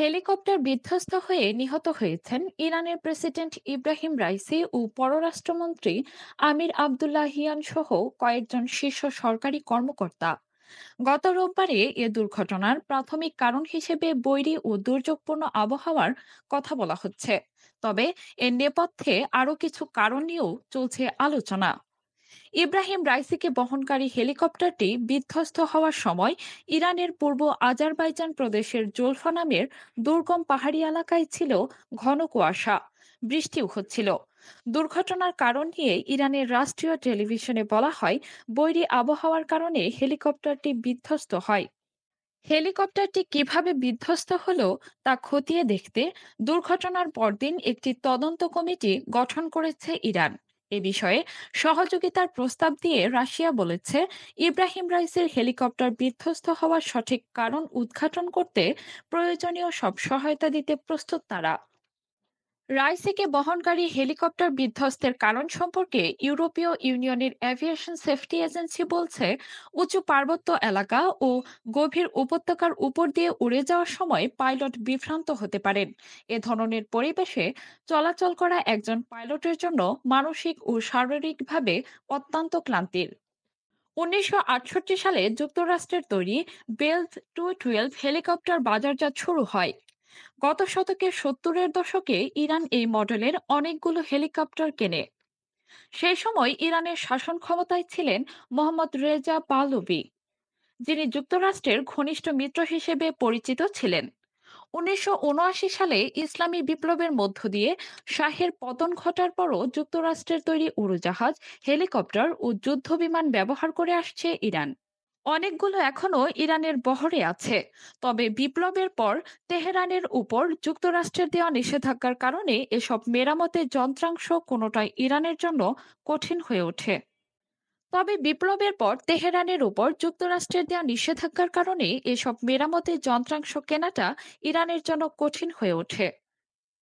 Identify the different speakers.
Speaker 1: helicopter বিধ্বস্ত হয়ে নিহত হয়েছেন ইরানের প্রেসিডেন্ট ইব্রাহিম রাইসি ও পররাষ্ট্রমন্ত্রী আমির হিয়ান সহ কয়েকজন শীর্ষ সরকারি কর্মকর্তা গত রোববারে এ দুর্ঘটনার প্রাথমিক কারণ হিসেবে বৈরী ও দুর্যোগপূর্ণ আবহাওয়ার কথা বলা হচ্ছে তবে এর নেপথ্যে আরও কিছু কারণ নিয়েও চলছে আলোচনা ইব্রাহিম রাইসিকে বহনকারী হেলিকপ্টারটি বিধ্বস্ত হওয়ার সময় ইরানের পূর্ব আজারবাইজান প্রদেশের জোলফা নামের দুর্গম পাহাড়ি এলাকায় ছিল ঘন কুয়াশা বৃষ্টিও হচ্ছিল দুর্ঘটনার কারণ নিয়ে ইরানের রাষ্ট্রীয় টেলিভিশনে বলা হয় বৈরী আবহাওয়ার কারণে হেলিকপ্টারটি বিধ্বস্ত হয় হেলিকপ্টারটি কিভাবে বিধ্বস্ত হলো তা খতিয়ে দেখতে দুর্ঘটনার পরদিন একটি তদন্ত কমিটি গঠন করেছে ইরান এ বিষয়ে সহযোগিতার প্রস্তাব দিয়ে রাশিয়া বলেছে ইব্রাহিম রাইসের হেলিকপ্টার বিধ্বস্ত হওয়ার সঠিক কারণ উদ্ঘাটন করতে প্রয়োজনীয় সব সহায়তা দিতে প্রস্তুত তারা রাইসিকে বহনকারী হেলিকপ্টার বিধ্বস্তের কারণ সম্পর্কে ইউরোপীয় ইউনিয়নের অ্যাভিয়েশন সেফটি এজেন্সি বলছে উঁচু পার্বত্য এলাকা ও গভীর উপত্যকার উপর দিয়ে উড়ে যাওয়ার সময় পাইলট বিভ্রান্ত হতে পারেন এ ধরনের পরিবেশে চলাচল করা একজন পাইলটের জন্য মানসিক ও শারীরিকভাবে অত্যন্ত ক্লান্তির উনিশশো সালে যুক্তরাষ্ট্রের তৈরি বেল টু টুয়েলভ হেলিকপ্টার বাজারজাত শুরু হয় গত শতকের সত্তরের দশকে ইরান এই মডেলের অনেকগুলো হেলিকপ্টার কেনে সেই সময় ইরানের শাসন ক্ষমতায় ছিলেন মোহাম্মদ রেজা পালবি যিনি যুক্তরাষ্ট্রের ঘনিষ্ঠ মিত্র হিসেবে পরিচিত ছিলেন উনিশশো সালে ইসলামী বিপ্লবের মধ্য দিয়ে শাহের পতন ঘটার পরও যুক্তরাষ্ট্রের তৈরি উড়োজাহাজ হেলিকপ্টার ও যুদ্ধবিমান ব্যবহার করে আসছে ইরান অনেকগুলো এখনো ইরানের বহরে আছে তবে বিপ্লবের পর তেহরানের উপর যুক্তরাষ্ট্রের দেওয়া নিষেধাজ্ঞার কারণে এসব মেরামতের যন্ত্রাংশ কোনোটাই ইরানের জন্য কঠিন হয়ে ওঠে তবে বিপ্লবের পর তেহরানের উপর যুক্তরাষ্ট্রের দেওয়া নিষেধাজ্ঞার কারণে এসব মেরামতের যন্ত্রাংশ কেনাটা ইরানের জন্য কঠিন হয়ে ওঠে